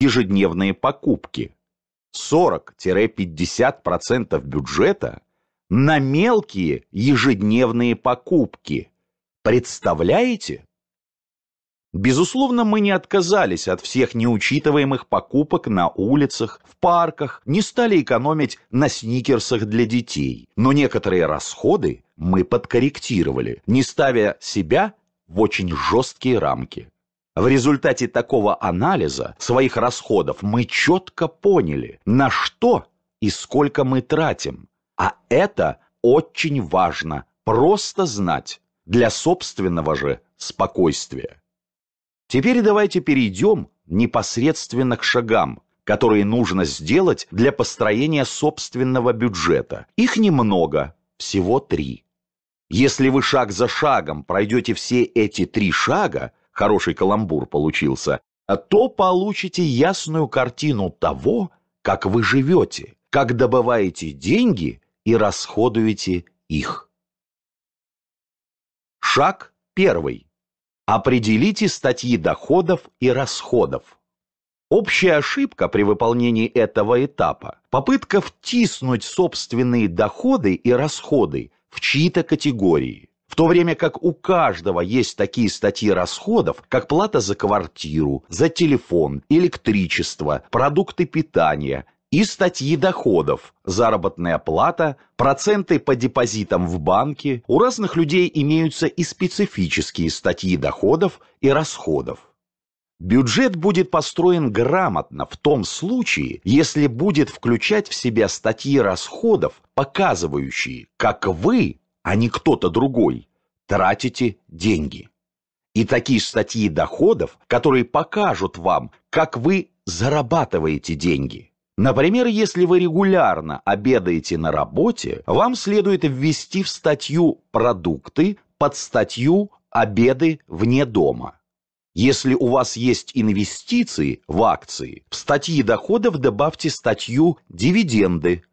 ежедневные покупки. 40-50% бюджета на мелкие ежедневные покупки. Представляете? Безусловно, мы не отказались от всех неучитываемых покупок на улицах, в парках, не стали экономить на сникерсах для детей. Но некоторые расходы мы подкорректировали, не ставя себя в очень жесткие рамки. В результате такого анализа своих расходов мы четко поняли, на что и сколько мы тратим. А это очень важно просто знать для собственного же спокойствия. Теперь давайте перейдем непосредственно к шагам, которые нужно сделать для построения собственного бюджета. Их немного, всего три. Если вы шаг за шагом пройдете все эти три шага, хороший каламбур получился, а то получите ясную картину того, как вы живете, как добываете деньги и расходуете их. Шаг первый. Определите статьи доходов и расходов. Общая ошибка при выполнении этого этапа – попытка втиснуть собственные доходы и расходы в чьи-то категории. В то время как у каждого есть такие статьи расходов, как плата за квартиру, за телефон, электричество, продукты питания и статьи доходов, заработная плата, проценты по депозитам в банке, у разных людей имеются и специфические статьи доходов и расходов. Бюджет будет построен грамотно в том случае, если будет включать в себя статьи расходов, показывающие, как вы а не кто-то другой, тратите деньги. И такие статьи доходов, которые покажут вам, как вы зарабатываете деньги. Например, если вы регулярно обедаете на работе, вам следует ввести в статью «Продукты» под статью «Обеды вне дома». Если у вас есть инвестиции в акции, в статьи доходов добавьте статью «Дивиденды».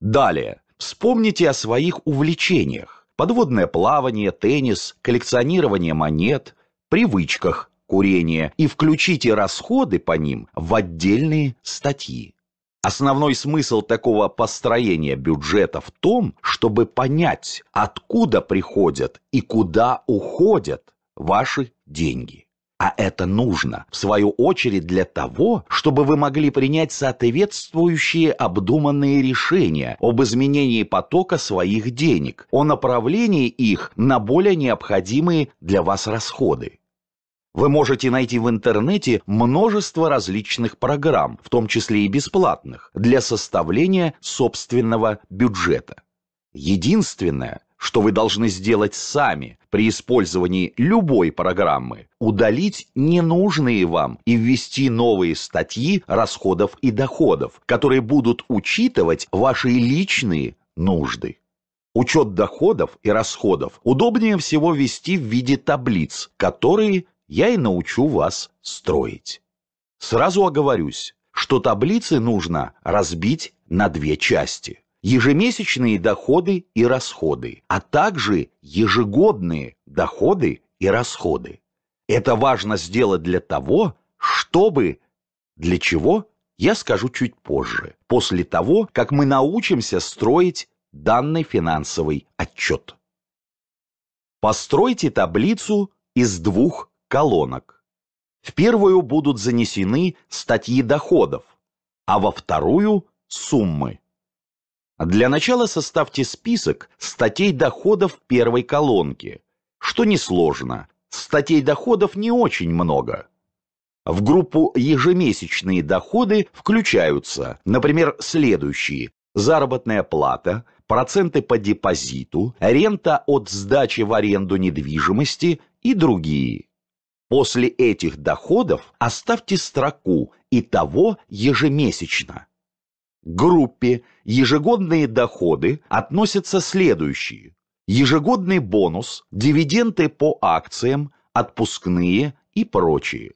Далее, Вспомните о своих увлечениях. Подводное плавание, теннис, коллекционирование монет, привычках курение и включите расходы по ним в отдельные статьи. Основной смысл такого построения бюджета в том, чтобы понять, откуда приходят и куда уходят ваши деньги. А это нужно, в свою очередь, для того, чтобы вы могли принять соответствующие обдуманные решения об изменении потока своих денег, о направлении их на более необходимые для вас расходы. Вы можете найти в интернете множество различных программ, в том числе и бесплатных, для составления собственного бюджета. Единственное – что вы должны сделать сами при использовании любой программы, удалить ненужные вам и ввести новые статьи расходов и доходов, которые будут учитывать ваши личные нужды. Учет доходов и расходов удобнее всего вести в виде таблиц, которые я и научу вас строить. Сразу оговорюсь, что таблицы нужно разбить на две части ежемесячные доходы и расходы, а также ежегодные доходы и расходы. Это важно сделать для того, чтобы... Для чего? Я скажу чуть позже, после того, как мы научимся строить данный финансовый отчет. Постройте таблицу из двух колонок. В первую будут занесены статьи доходов, а во вторую – суммы. Для начала составьте список статей доходов первой колонки, что несложно. Статей доходов не очень много. В группу «Ежемесячные доходы» включаются, например, следующие заработная плата, проценты по депозиту, рента от сдачи в аренду недвижимости и другие. После этих доходов оставьте строку «Итого ежемесячно» группе ежегодные доходы относятся следующие. Ежегодный бонус, дивиденды по акциям, отпускные и прочие.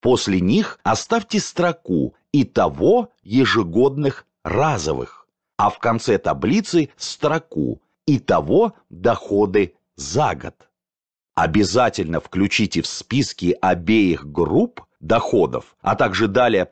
После них оставьте строку итого ежегодных разовых, а в конце таблицы строку итого доходы за год. Обязательно включите в списки обеих групп доходов, а также далее